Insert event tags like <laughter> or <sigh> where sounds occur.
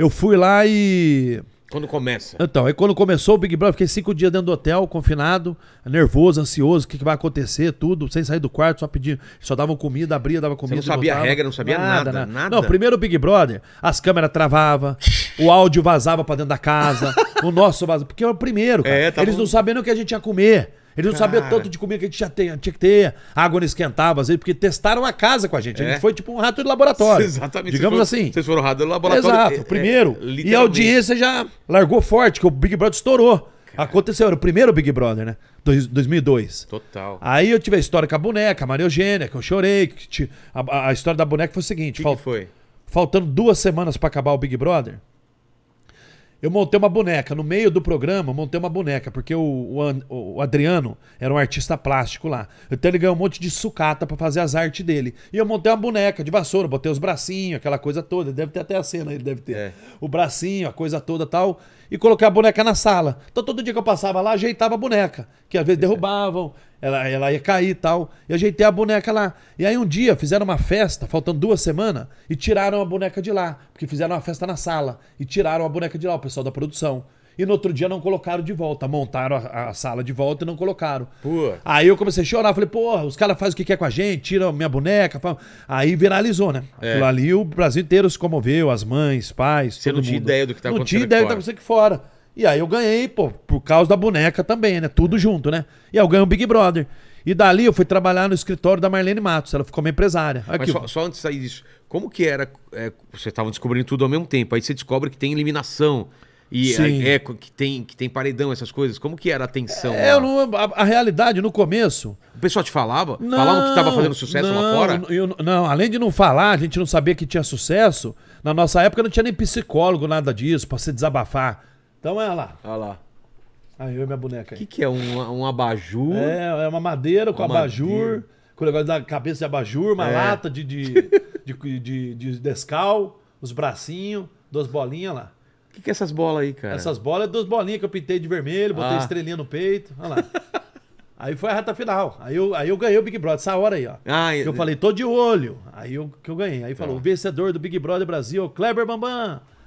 Eu fui lá e. Quando começa? Então, aí quando começou o Big Brother, fiquei cinco dias dentro do hotel, confinado, nervoso, ansioso, o que, que, vai acontecer, tudo, sem sair do quarto, só pedindo, só davam comida, abria, dava comida. Você não sabia a regra, não sabia nada, nada. nada. Não, primeiro o Big Brother, as câmeras travavam, o áudio vazava pra dentro da casa, <laughs> o nosso vazava, porque era é o primeiro, cara. É, tá Eles bom. não sabiam o que a gente ia comer. Ele não Cara. sabia tanto de comida que a gente já tem, tinha que ter. A água não esquentava, às vezes, porque testaram a casa com a gente. A gente é. foi tipo um rato de laboratório. <laughs> Exatamente. Digamos assim. Vocês foram rato de laboratório. Exato, é, é, primeiro. É, e a audiência já largou forte, que o Big Brother estourou. Cara. Aconteceu, era o primeiro Big Brother, né? 2002. Total. Aí eu tive a história com a boneca, a Maria Eugênia, que eu chorei. Que a, a, história da boneca foi o seguinte: que que foi? Faltando duas semanas para acabar o Big Brother, eu montei uma boneca. No meio do programa, montei uma boneca, porque o, o, o Adriano era um artista plástico lá. Então ele ganhou um monte de sucata para fazer as artes dele. E eu montei uma boneca de vassoura, botei os bracinhos, aquela coisa toda. Deve ter até a cena, ele deve ter. É. O bracinho, a coisa toda tal. E coloquei a boneca na sala. Então todo dia que eu passava lá, ajeitava a boneca. Que às vezes derrubavam, ela, ela ia cair e tal. E ajeitei a boneca lá. E aí um dia fizeram uma festa, faltando duas semanas, e tiraram a boneca de lá. Porque fizeram uma festa na sala. E tiraram a boneca de lá, o pessoal da produção. E no outro dia não colocaram de volta. Montaram a, a sala de volta e não colocaram. Pô. Aí eu comecei a chorar. Falei, porra, os caras fazem o que quer com a gente, tiram minha boneca. Aí viralizou, né? É. Aquilo ali o Brasil inteiro se comoveu, as mães, pais, Você não mundo. tinha ideia do que tá não acontecendo Não tinha ideia do que tá acontecendo aqui fora. E aí eu ganhei, pô, por causa da boneca também, né? Tudo junto, né? E aí eu ganhei o Big Brother. E dali eu fui trabalhar no escritório da Marlene Matos, ela ficou minha empresária. Aqui, Mas só, só antes de sair disso, como que era. É, você estava descobrindo tudo ao mesmo tempo, aí você descobre que tem eliminação. E é, é, que, tem, que tem paredão, essas coisas. Como que era a tensão? É, não, a, a, realidade no começo. O pessoal te falava? Não, falavam que estava fazendo sucesso não, lá fora? Eu, não, além de não falar, a gente não sabia que tinha sucesso. Na nossa época não tinha nem psicólogo, nada disso, para se desabafar. Então é, olha lá. Olha lá. Aí eu e minha boneca aí. O que, que é? Um, um abajur? É, é uma madeira com uma abajur. Madeira. Com o negócio da cabeça de abajur, uma é. lata de, de, <laughs> de, de, de descal, os bracinhos, duas bolinhas lá. O que, que é essas bolas aí, cara? Essas bolas é duas bolinhas que eu pintei de vermelho, botei ah. estrelinha no peito. Olha lá. <laughs> aí foi a reta final. Aí eu, aí eu ganhei o Big Brother, essa hora aí, ó. Ah, eu falei, tô de olho. Aí eu, que eu ganhei. Aí falou, tá. o vencedor do Big Brother Brasil, é Kleber Bambam.